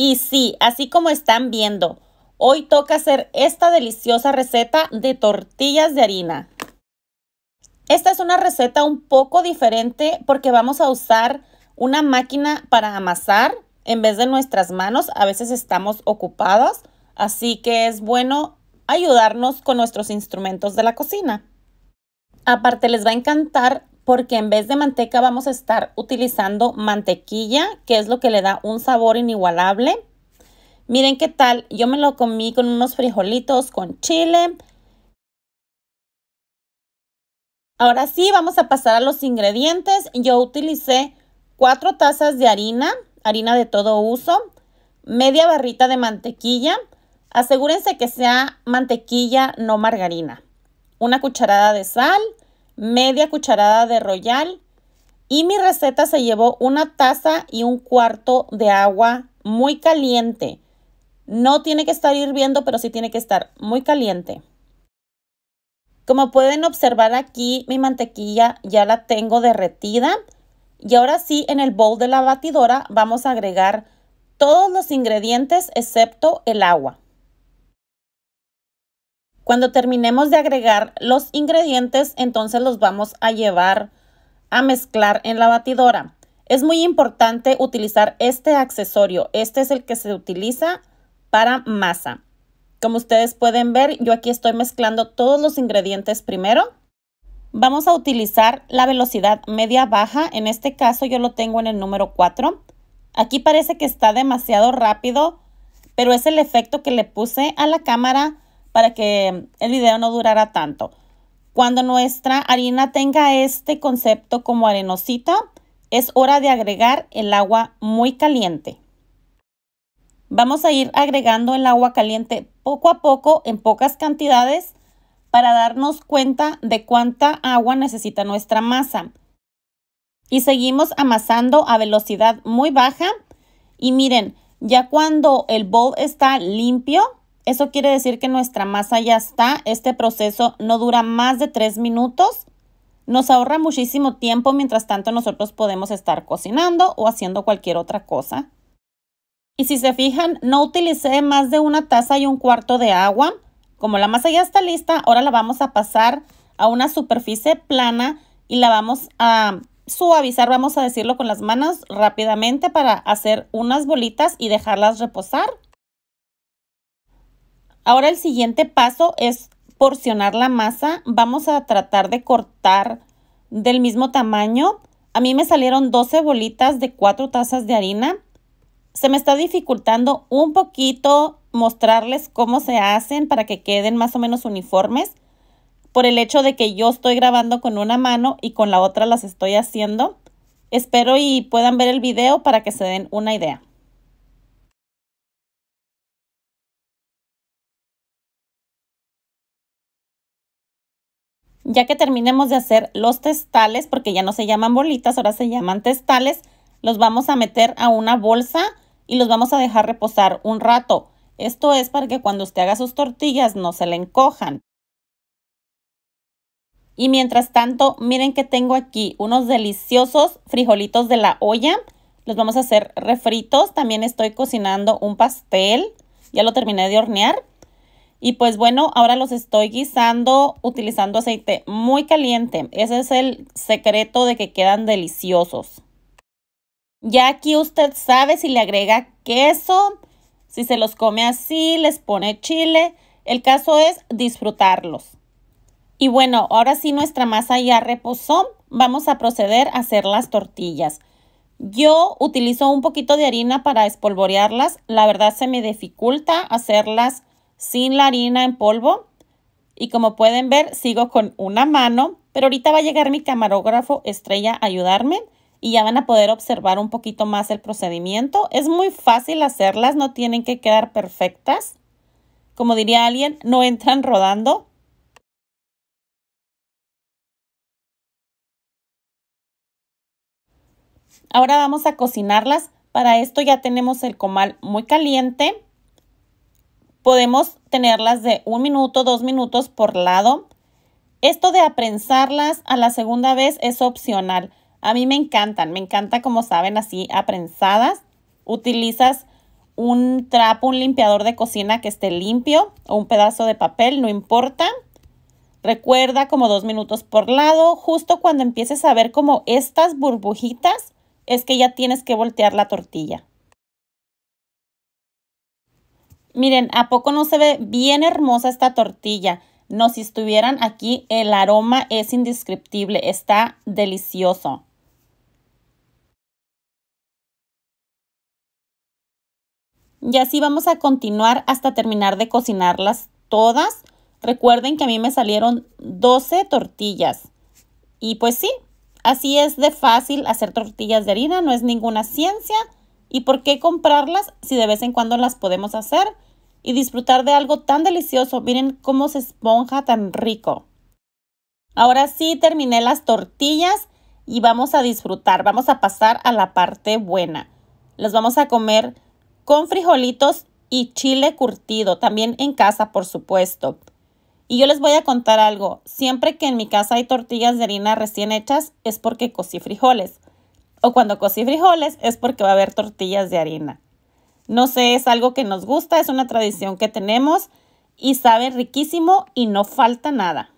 Y sí, así como están viendo, hoy toca hacer esta deliciosa receta de tortillas de harina. Esta es una receta un poco diferente porque vamos a usar una máquina para amasar en vez de nuestras manos. A veces estamos ocupadas, así que es bueno ayudarnos con nuestros instrumentos de la cocina. Aparte les va a encantar porque en vez de manteca vamos a estar utilizando mantequilla, que es lo que le da un sabor inigualable. Miren qué tal, yo me lo comí con unos frijolitos, con chile. Ahora sí, vamos a pasar a los ingredientes. Yo utilicé 4 tazas de harina, harina de todo uso, media barrita de mantequilla. Asegúrense que sea mantequilla, no margarina. Una cucharada de sal, media cucharada de royal y mi receta se llevó una taza y un cuarto de agua muy caliente. No tiene que estar hirviendo, pero sí tiene que estar muy caliente. Como pueden observar aquí, mi mantequilla ya la tengo derretida. Y ahora sí, en el bowl de la batidora vamos a agregar todos los ingredientes excepto el agua. Cuando terminemos de agregar los ingredientes, entonces los vamos a llevar a mezclar en la batidora. Es muy importante utilizar este accesorio. Este es el que se utiliza para masa. Como ustedes pueden ver, yo aquí estoy mezclando todos los ingredientes primero. Vamos a utilizar la velocidad media-baja. En este caso yo lo tengo en el número 4. Aquí parece que está demasiado rápido, pero es el efecto que le puse a la cámara para que el video no durara tanto. Cuando nuestra harina tenga este concepto como arenosita, es hora de agregar el agua muy caliente. Vamos a ir agregando el agua caliente poco a poco en pocas cantidades para darnos cuenta de cuánta agua necesita nuestra masa. Y seguimos amasando a velocidad muy baja. Y miren, ya cuando el bowl está limpio, eso quiere decir que nuestra masa ya está. Este proceso no dura más de 3 minutos. Nos ahorra muchísimo tiempo. Mientras tanto, nosotros podemos estar cocinando o haciendo cualquier otra cosa. Y si se fijan, no utilicé más de una taza y un cuarto de agua. Como la masa ya está lista, ahora la vamos a pasar a una superficie plana y la vamos a suavizar, vamos a decirlo con las manos rápidamente para hacer unas bolitas y dejarlas reposar. Ahora el siguiente paso es porcionar la masa. Vamos a tratar de cortar del mismo tamaño. A mí me salieron 12 bolitas de 4 tazas de harina. Se me está dificultando un poquito mostrarles cómo se hacen para que queden más o menos uniformes por el hecho de que yo estoy grabando con una mano y con la otra las estoy haciendo. Espero y puedan ver el video para que se den una idea. Ya que terminemos de hacer los testales, porque ya no se llaman bolitas, ahora se llaman testales, los vamos a meter a una bolsa y los vamos a dejar reposar un rato. Esto es para que cuando usted haga sus tortillas no se le encojan. Y mientras tanto, miren que tengo aquí unos deliciosos frijolitos de la olla. Los vamos a hacer refritos. También estoy cocinando un pastel. Ya lo terminé de hornear. Y pues bueno, ahora los estoy guisando utilizando aceite muy caliente. Ese es el secreto de que quedan deliciosos. Ya aquí usted sabe si le agrega queso, si se los come así, les pone chile. El caso es disfrutarlos. Y bueno, ahora sí nuestra masa ya reposó. Vamos a proceder a hacer las tortillas. Yo utilizo un poquito de harina para espolvorearlas. La verdad se me dificulta hacerlas sin la harina en polvo. Y como pueden ver, sigo con una mano, pero ahorita va a llegar mi camarógrafo estrella a ayudarme y ya van a poder observar un poquito más el procedimiento. Es muy fácil hacerlas, no tienen que quedar perfectas. Como diría alguien, no entran rodando. Ahora vamos a cocinarlas. Para esto ya tenemos el comal muy caliente. Podemos tenerlas de un minuto, dos minutos por lado. Esto de aprensarlas a la segunda vez es opcional. A mí me encantan, me encanta como saben así aprensadas. Utilizas un trapo, un limpiador de cocina que esté limpio o un pedazo de papel, no importa. Recuerda como dos minutos por lado. Justo cuando empieces a ver como estas burbujitas es que ya tienes que voltear la tortilla. Miren, ¿a poco no se ve bien hermosa esta tortilla? No, si estuvieran aquí, el aroma es indescriptible, está delicioso. Y así vamos a continuar hasta terminar de cocinarlas todas. Recuerden que a mí me salieron 12 tortillas. Y pues sí, así es de fácil hacer tortillas de harina, no es ninguna ciencia. ¿Y por qué comprarlas si de vez en cuando las podemos hacer? y disfrutar de algo tan delicioso. Miren cómo se esponja tan rico. Ahora sí terminé las tortillas y vamos a disfrutar. Vamos a pasar a la parte buena. Las vamos a comer con frijolitos y chile curtido, también en casa, por supuesto. Y yo les voy a contar algo. Siempre que en mi casa hay tortillas de harina recién hechas es porque cocí frijoles. O cuando cocí frijoles es porque va a haber tortillas de harina. No sé, es algo que nos gusta, es una tradición que tenemos y sabe riquísimo y no falta nada.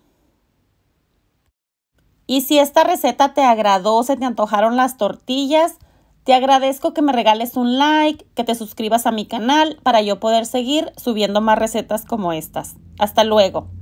Y si esta receta te agradó, se te antojaron las tortillas, te agradezco que me regales un like, que te suscribas a mi canal para yo poder seguir subiendo más recetas como estas. Hasta luego.